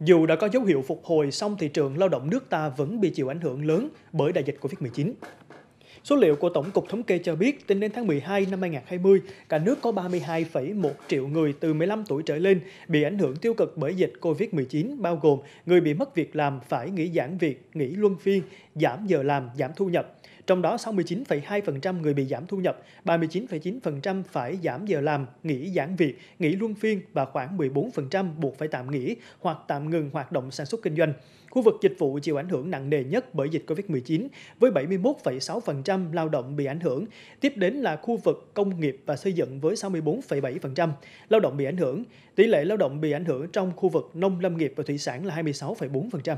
Dù đã có dấu hiệu phục hồi, song thị trường lao động nước ta vẫn bị chịu ảnh hưởng lớn bởi đại dịch Covid-19. Số liệu của Tổng cục Thống kê cho biết, tính đến tháng 12 năm 2020, cả nước có 32,1 triệu người từ 15 tuổi trở lên bị ảnh hưởng tiêu cực bởi dịch COVID-19, bao gồm người bị mất việc làm phải nghỉ giãn việc, nghỉ luân phiên, giảm giờ làm, giảm thu nhập trong đó 69,2% người bị giảm thu nhập, 39,9% phải giảm giờ làm, nghỉ giãn việc, nghỉ luân phiên và khoảng 14% buộc phải tạm nghỉ hoặc tạm ngừng hoạt động sản xuất kinh doanh. Khu vực dịch vụ chịu ảnh hưởng nặng nề nhất bởi dịch COVID-19 với 71,6% lao động bị ảnh hưởng. Tiếp đến là khu vực công nghiệp và xây dựng với 64,7% lao động bị ảnh hưởng. Tỷ lệ lao động bị ảnh hưởng trong khu vực nông lâm nghiệp và thủy sản là 26,4%.